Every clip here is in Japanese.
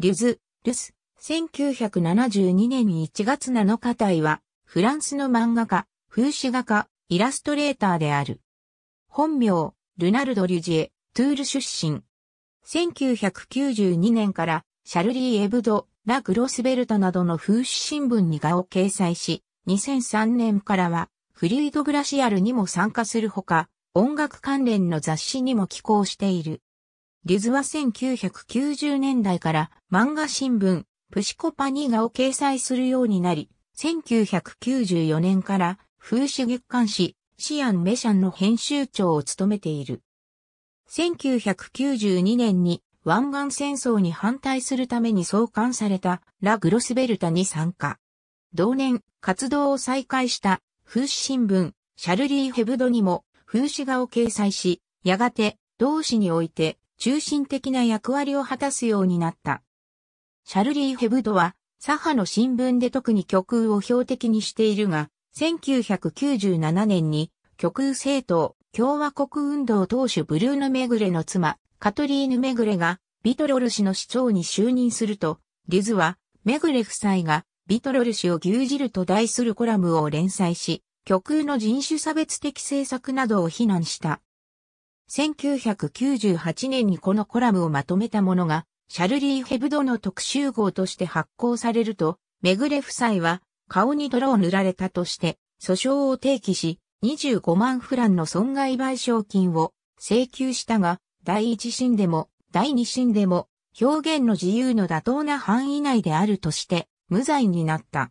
リュズ、ルス、1972年1月7日隊は、フランスの漫画家、風刺画家、イラストレーターである。本名、ルナルド・リュジエ、トゥール出身。1992年から、シャルリー・エブド、ラ・グロスベルトなどの風刺新聞に画を掲載し、2003年からは、フリード・グラシアルにも参加するほか、音楽関連の雑誌にも寄稿している。リズは1990年代から漫画新聞、プシコパニーガを掲載するようになり、1994年から風刺月刊誌、シアン・メシャンの編集長を務めている。1992年に湾岸戦争に反対するために創刊されたラ・グロスベルタに参加。同年、活動を再開した風刺新聞、シャルリー・ヘブドにも風刺画を掲載し、やがて同誌において中心的な役割を果たすようになった。シャルリー・ヘブドは、左派の新聞で特に極右を標的にしているが、1997年に極右政党共和国運動党首ブルーヌ・メグレの妻、カトリーヌ・メグレがビトロル氏の市長に就任すると、リズはメグレ夫妻がビトロル氏を牛耳ると題するコラムを連載し、極右の人種差別的政策などを非難した。1998年にこのコラムをまとめたものが、シャルリー・ヘブドの特集号として発行されると、メグレ夫妻は顔に泥を塗られたとして、訴訟を提起し、25万フランの損害賠償金を請求したが、第一審でも第二審でも表現の自由の妥当な範囲内であるとして無罪になった。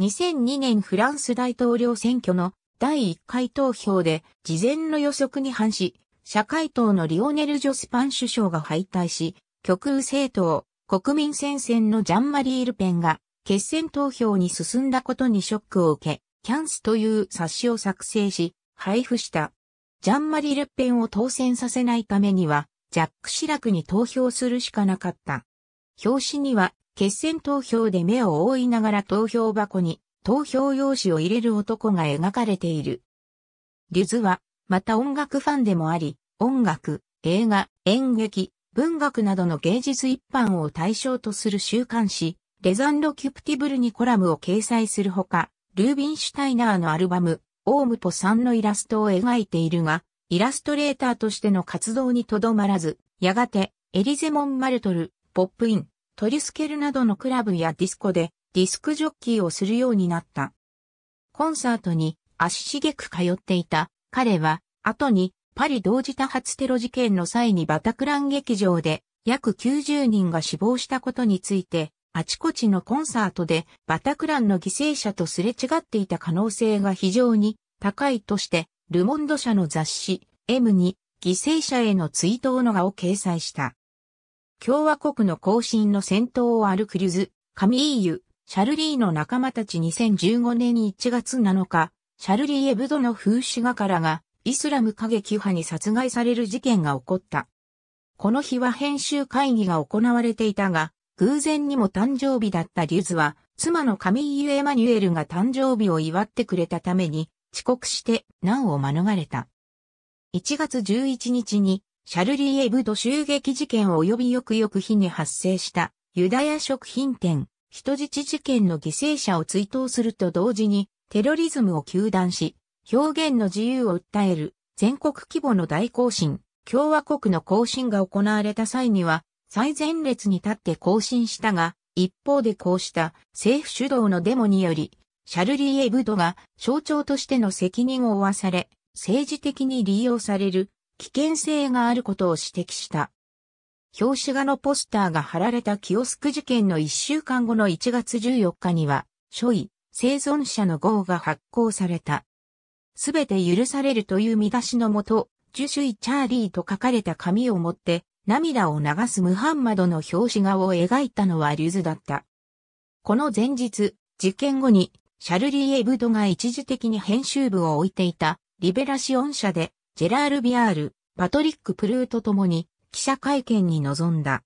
2002年フランス大統領選挙の第1回投票で事前の予測に反し、社会党のリオネル・ジョスパン首相が敗退し、極右政党、国民戦線のジャンマリー・ルペンが、決選投票に進んだことにショックを受け、キャンスという冊子を作成し、配布した。ジャンマリ・ー・ルペンを当選させないためには、ジャック・シラクに投票するしかなかった。表紙には、決選投票で目を覆いながら投票箱に投票用紙を入れる男が描かれている。リュズは、また音楽ファンでもあり、音楽、映画、演劇、文学などの芸術一般を対象とする週刊誌、レザンロ・キュプティブルにコラムを掲載するほか、ルービンシュタイナーのアルバム、オームポさんのイラストを描いているが、イラストレーターとしての活動にとどまらず、やがて、エリゼモン・マルトル、ポップイン、トリスケルなどのクラブやディスコで、ディスクジョッキーをするようになった。コンサートに足しげく通っていた彼は、後にパリ同時多発テロ事件の際にバタクラン劇場で約90人が死亡したことについて、あちこちのコンサートでバタクランの犠牲者とすれ違っていた可能性が非常に高いとして、ルモンド社の雑誌 M に犠牲者への追悼の画を掲載した。共和国の行進の先頭を歩くリュズ、カミーユ、シャルリーの仲間たち2015年1月7日、シャルリー・エブドの風刺画からがイスラム過激派に殺害される事件が起こった。この日は編集会議が行われていたが、偶然にも誕生日だったリュズは、妻のカミーユ・エマニュエルが誕生日を祝ってくれたために、遅刻して難を免れた。1月11日に、シャルリー・エブド襲撃事件及び翌々日に発生したユダヤ食品店人質事件の犠牲者を追悼すると同時にテロリズムを糾弾し表現の自由を訴える全国規模の大行進、共和国の行進が行われた際には、最前列に立って行進したが、一方でこうした政府主導のデモにより、シャルリー・エブドが象徴としての責任を負わされ、政治的に利用される危険性があることを指摘した。表紙画のポスターが貼られたキオスク事件の1週間後の1月14日には、初位、生存者の号が発行された。すべて許されるという見出しのもと、ジュシュイ・チャーリーと書かれた紙を持って、涙を流すムハンマドの表紙画を描いたのはリュズだった。この前日、事件後に、シャルリー・エブドが一時的に編集部を置いていた、リベラシオン社で、ジェラール・ビアール、パトリック・プルーと共に、記者会見に臨んだ。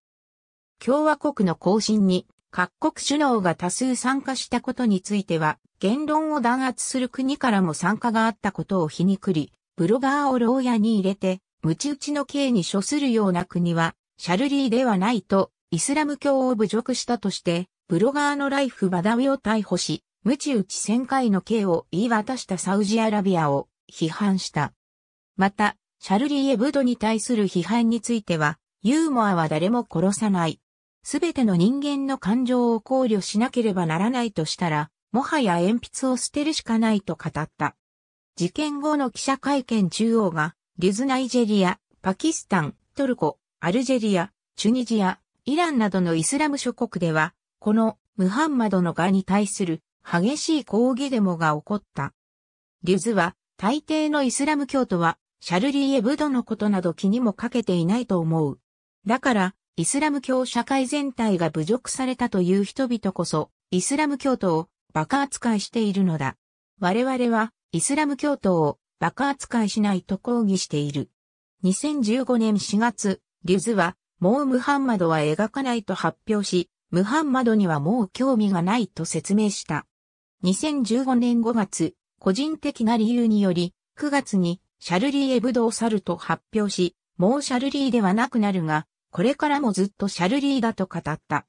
共和国の行進に各国首脳が多数参加したことについては、言論を弾圧する国からも参加があったことを皮肉り、ブロガーを牢屋に入れて、鞭打ちの刑に処するような国は、シャルリーではないと、イスラム教を侮辱したとして、ブロガーのライフ・バダウィを逮捕し、鞭打ち1000回の刑を言い渡したサウジアラビアを批判した。また、シャルリー・エブドに対する批判については、ユーモアは誰も殺さない。すべての人間の感情を考慮しなければならないとしたら、もはや鉛筆を捨てるしかないと語った。事件後の記者会見中央が、リュズナイジェリア、パキスタン、トルコ、アルジェリア、チュニジア、イランなどのイスラム諸国では、このムハンマドの側に対する激しい抗議デモが起こった。リュズは、大抵のイスラム教徒は、シャルリー・エブドのことなど気にもかけていないと思う。だから、イスラム教社会全体が侮辱されたという人々こそ、イスラム教徒をバカ扱いしているのだ。我々は、イスラム教徒をバカ扱いしないと抗議している。2015年4月、リュズは、もうムハンマドは描かないと発表し、ムハンマドにはもう興味がないと説明した。2015年5月、個人的な理由により、9月にシャルリー・エブドを去ると発表し、もうシャルリーではなくなるが、これからもずっとシャルリーだと語った。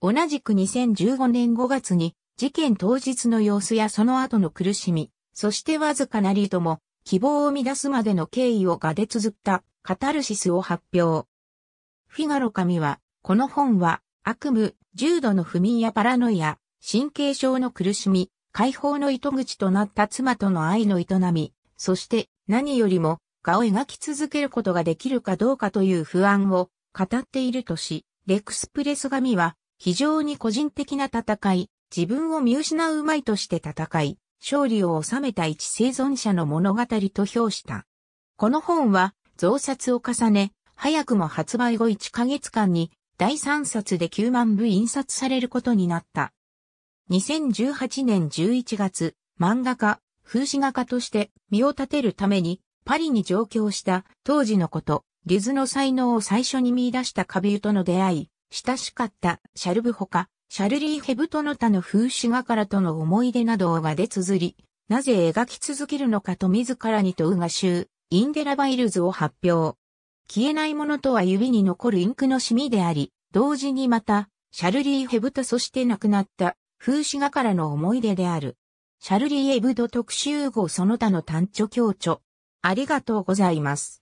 同じく2015年5月に事件当日の様子やその後の苦しみ、そしてわずかなりとも希望を乱すまでの経緯をがで綴ったカタルシスを発表。フィガロ神は、この本は悪夢、重度の不眠やパラノイア、神経症の苦しみ、解放の糸口となった妻との愛の営み、そして何よりも、画を描き続けることができるかどうかという不安を語っているとし、レクスプレス紙は非常に個人的な戦い、自分を見失うまいとして戦い、勝利を収めた一生存者の物語と評した。この本は増刷を重ね、早くも発売後1ヶ月間に第3冊で9万部印刷されることになった。2018年11月、漫画家、風刺画家として身を立てるためにパリに上京した当時のこと、リズの才能を最初に見出したカビューとの出会い、親しかったシャルブほか、シャルリー・ヘブトの他の風刺画からとの思い出などが出綴り、なぜ描き続けるのかと自らに問うが集、インデラバイルズを発表。消えないものとは指に残るインクのシミであり、同時にまた、シャルリー・ヘブトそして亡くなった風刺画からの思い出である。シャルリー・ヘブド特集号その他の単著強調。ありがとうございます。